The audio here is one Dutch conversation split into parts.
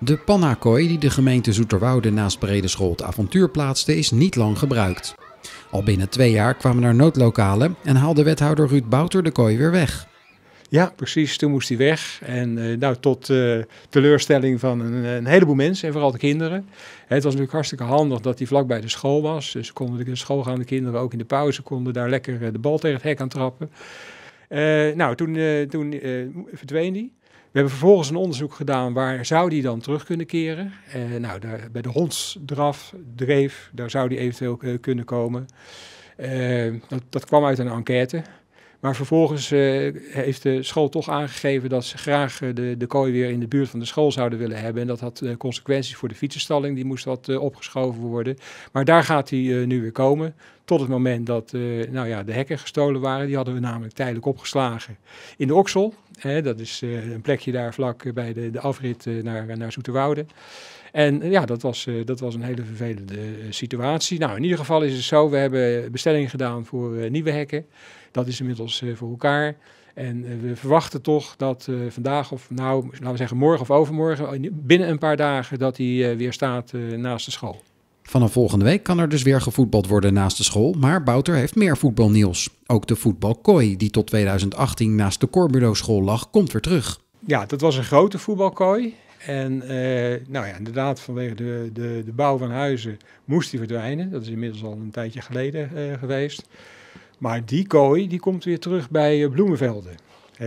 De pannakooi die de gemeente Zoeterwoude naast Brede School het avontuur plaatste is niet lang gebruikt. Al binnen twee jaar kwamen er noodlokalen en haalde wethouder Ruud Bouter de kooi weer weg. Ja, precies. Toen moest hij weg. En eh, nou, tot eh, teleurstelling van een, een, heleboel mensen en vooral de kinderen. Het was natuurlijk hartstikke handig dat hij vlakbij de school was. Dus konden de schoolgaande kinderen ook in de pauze konden daar lekker eh, de bal tegen het hek aan trappen. nou, toen, toen verdween hij. We hebben vervolgens een onderzoek gedaan waar zou die dan terug kunnen keren. Eh, nou, daar, bij de hondsdraf, dreef, daar zou die eventueel eh, kunnen komen. Eh, dat, dat, kwam uit een enquête. Maar vervolgens heeft de school toch aangegeven dat ze graag de, de kooi weer in de buurt van de school zouden willen hebben. En dat had consequenties voor de fietsenstalling, die moest wat opgeschoven worden. Maar daar gaat hij nu weer komen. Tot het moment dat eh, nou ja, de hekken gestolen waren. Die hadden we namelijk tijdelijk opgeslagen in de Oksel. Hè, dat is eh, een plekje daar vlak eh, bij de, de afrit naar, naar Zoeterwoude. En ja, dat was, dat was een hele vervelende situatie. Nou, in ieder geval is het zo. We hebben bestellingen gedaan voor nieuwe hekken. Dat is inmiddels voor elkaar. En we verwachten toch dat vandaag of nou, laten we zeggen morgen of overmorgen, binnen een paar dagen, dat hij weer staat naast de school. Vanaf volgende week kan er dus weer gevoetbald worden naast de school, maar Bouter heeft meer voetbalnieuws. Ook de voetbalkooi, die tot 2018 naast de Corbulo school lag, komt weer terug. Ja, dat was een grote voetbalkooi. En eh, nou ja, inderdaad, vanwege de, de, de bouw van huizen moest die verdwijnen. Dat is inmiddels al een tijdje geleden eh, geweest. Maar die kooi die komt weer terug bij eh, Bloemenvelden.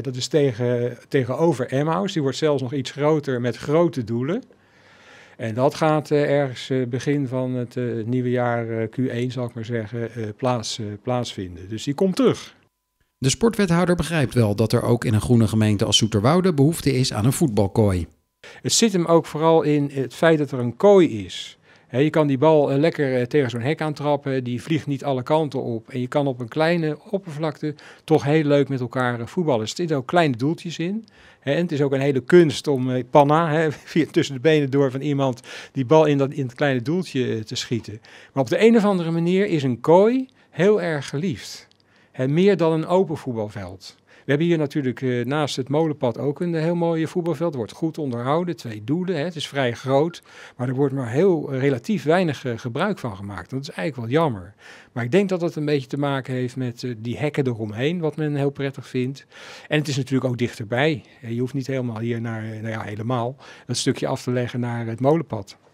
dat is tegen, tegenover Emmaus. Die wordt zelfs nog iets groter met grote doelen. En dat gaat eh, ergens eh, begin van het eh, nieuwe jaar Q1, zal ik maar zeggen, plaats, plaatsvinden. Dus die komt terug. De sportwethouder begrijpt wel dat er ook in een groene gemeente als Soeterwoude behoefte is aan een voetbalkooi. Het zit hem ook vooral in het feit dat er een kooi is je kan die bal eh, lekker eh, tegen zo'n hek aantrappen, die vliegt niet alle kanten op. En je kan op een kleine oppervlakte toch heel leuk met elkaar eh, voetballen. Dus er zitten ook kleine doeltjes in. en het is ook een hele kunst om panna, hè, tussen de benen door van iemand, die bal in, dat, in het kleine doeltje te schieten. Maar op de een of andere manier is een kooi heel erg geliefd. En meer dan een open voetbalveld. We hebben hier natuurlijk eh, naast het molenpad ook een eh, heel mooi voetbalveld. Wordt goed onderhouden, twee doelen. Hè. Het is vrij groot, maar er wordt maar heel relatief weinig eh, gebruik van gemaakt. Dat is eigenlijk wel jammer. Maar ik denk dat dat een beetje te maken heeft met die hekken eromheen, wat men heel prettig vindt. En het is natuurlijk ook dichterbij. je hoeft niet helemaal hier naar, nou ja, helemaal, dat stukje af te leggen naar het molenpad.